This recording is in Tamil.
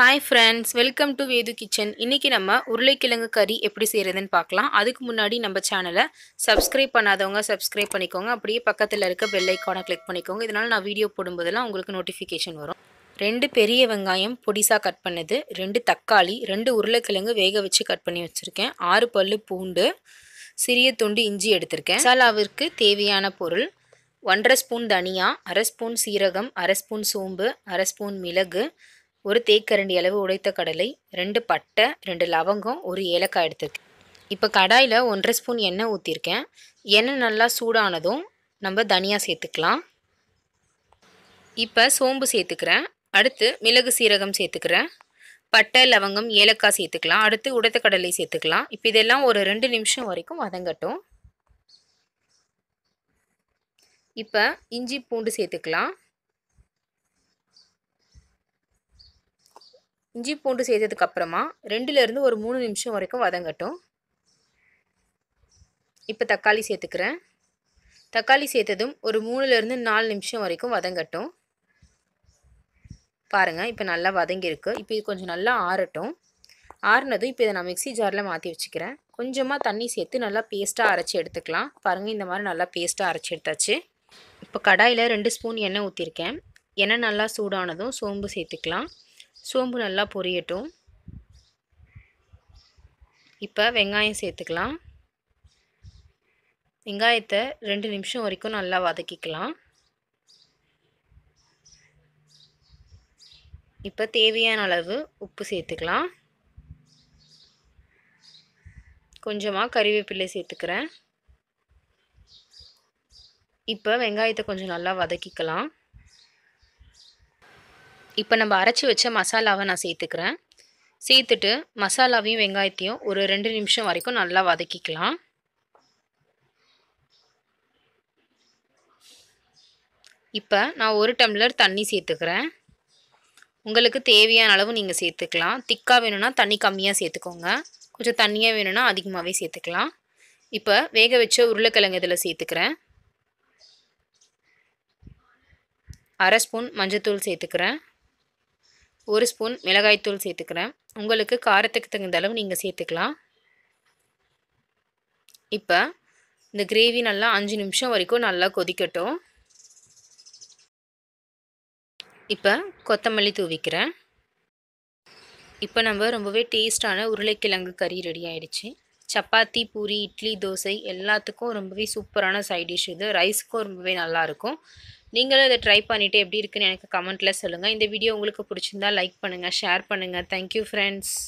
hi friends welcome to Vedhu kitchen இன்றைக்கி நம்ம உருளைக்கிழங்கு கறி எப்படி செய்கிறதுன்னு பார்க்கலாம் அதுக்கு முன்னாடி நம்ம சேனலை சப்ஸ்கிரைப் பண்ணாதவங்க சப்ஸ்கிரைப் பண்ணிக்கோங்க அப்படியே பக்கத்தில் இருக்க பெல் ஐக்கானை கிளிக் பண்ணிக்கோங்க இதனால் நான் வீடியோ போடும்போதெல்லாம் உங்களுக்கு நோட்டிஃபிகேஷன் வரும் ரெண்டு பெரிய வெங்காயம் பொடிசாக கட் பண்ணது ரெண்டு தக்காளி ரெண்டு உருளைக்கிழங்கு வேக வச்சு கட் பண்ணி வச்சுருக்கேன் ஆறு பல் பூண்டு சிறிய துண்டு இஞ்சி எடுத்திருக்கேன் மசாலாவிற்கு தேவையான பொருள் ஒன்றரை ஸ்பூன் தனியா அரை ஸ்பூன் சீரகம் அரை ஸ்பூன் சோம்பு அரை ஸ்பூன் மிளகு ஒரு தேக்கரண்டி அளவு உடைத்த கடலை ரெண்டு பட்டை ரெண்டு லவங்கம் ஒரு ஏலக்காய் எடுத்துருக்கேன் இப்போ கடாயில் ஒன்றரை ஸ்பூன் எண்ணெய் ஊற்றிருக்கேன் எண்ணெய் நல்லா சூடானதும் நம்ம தனியாக சேர்த்துக்கலாம் இப்போ சோம்பு சேர்த்துக்கிறேன் அடுத்து மிளகு சீரகம் சேர்த்துக்கிறேன் பட்டை லவங்கம் ஏலக்காய் சேர்த்துக்கலாம் அடுத்து உடைத்த கடலை சேர்த்துக்கலாம் இப்போ இதெல்லாம் ஒரு ரெண்டு நிமிஷம் வரைக்கும் வதங்கட்டும் இப்போ இஞ்சி பூண்டு சேர்த்துக்கலாம் இஞ்சி பூண்டு சேர்த்ததுக்கப்புறமா ரெண்டுலேருந்து ஒரு மூணு நிமிஷம் வரைக்கும் வதங்கட்டும் இப்போ தக்காளி சேர்த்துக்கிறேன் தக்காளி சேர்த்ததும் ஒரு மூணுலேருந்து நாலு நிமிஷம் வரைக்கும் வதங்கட்டும் பாருங்கள் இப்போ நல்லா வதங்கியிருக்கு இப்போ இது கொஞ்சம் நல்லா ஆறட்டும் ஆறுனதும் இப்போ இதை நான் மிக்சி ஜாரில் மாற்றி வச்சுக்கிறேன் கொஞ்சமாக தண்ணி சேர்த்து நல்லா பேஸ்ட்டாக அரைச்சி எடுத்துக்கலாம் பாருங்கள் இந்த மாதிரி நல்லா பேஸ்ட்டாக அரைச்சி எடுத்தாச்சு இப்போ கடாயில் ரெண்டு ஸ்பூன் எண்ணெய் ஊற்றிருக்கேன் எண்ணெய் நல்லா சூடானதும் சோம்பு சேர்த்துக்கலாம் சோம்பு நல்லா பொரியட்டும் இப்போ வெங்காயம் சேர்த்துக்கலாம் வெங்காயத்தை ரெண்டு நிமிஷம் வரைக்கும் நல்லா வதக்கிக்கலாம் இப்போ தேவையான அளவு உப்பு சேர்த்துக்கலாம் கொஞ்சமாக கறிவேப்பிலை சேர்த்துக்கிறேன் இப்போ வெங்காயத்தை கொஞ்சம் நல்லா வதக்கிக்கலாம் இப்போ நம்ம அரைச்சி வச்ச மசாலாவை நான் சேர்த்துக்கிறேன் சேர்த்துட்டு மசாலாவையும் வெங்காயத்தையும் ஒரு ரெண்டு நிமிஷம் வரைக்கும் நல்லா வதக்கிக்கலாம் இப்போ நான் ஒரு டம்ளர் தண்ணி சேர்த்துக்கிறேன் உங்களுக்கு தேவையான அளவு நீங்கள் சேர்த்துக்கலாம் திக்காக வேணும்னா தண்ணி கம்மியாக சேர்த்துக்கோங்க கொஞ்சம் தண்ணியாக வேணும்னா அதிகமாகவே சேர்த்துக்கலாம் இப்போ வேக வச்ச உருளைக்கிழங்கு இதில் சேர்த்துக்கிறேன் அரை ஸ்பூன் மஞ்சத்தூள் சேர்த்துக்கிறேன் ஒரு ஸ்பூன் மிளகாய்த்தூள் சேர்த்துக்கிறேன் உங்களுக்கு காரத்துக்கு தகுந்த அளவு நீங்கள் சேர்த்துக்கலாம் இப்போ இந்த கிரேவி நல்லா அஞ்சு நிமிஷம் வரைக்கும் நல்லா கொதிக்கட்டும் இப்போ கொத்தமல்லி தூவிக்கிறேன் இப்போ நம்ம ரொம்பவே டேஸ்டான உருளைக்கிழங்கு கறி ரெடி ஆகிடுச்சு சப்பாத்தி பூரி இட்லி தோசை எல்லாத்துக்கும் ரொம்பவே சூப்பரான சைட் டிஷ் இது ரைஸுக்கும் ரொம்பவே நல்லாயிருக்கும் நீங்களும் இதை ட்ரை பண்ணிவிட்டு எப்படி இருக்குன்னு எனக்கு கமெண்ட்டில் சொல்லுங்கள் இந்த வீடியோ உங்களுக்கு பிடிச்சிருந்தா லைக் பண்ணுங்கள் ஷேர் பண்ணுங்கள் தேங்க்யூ ஃப்ரெண்ட்ஸ்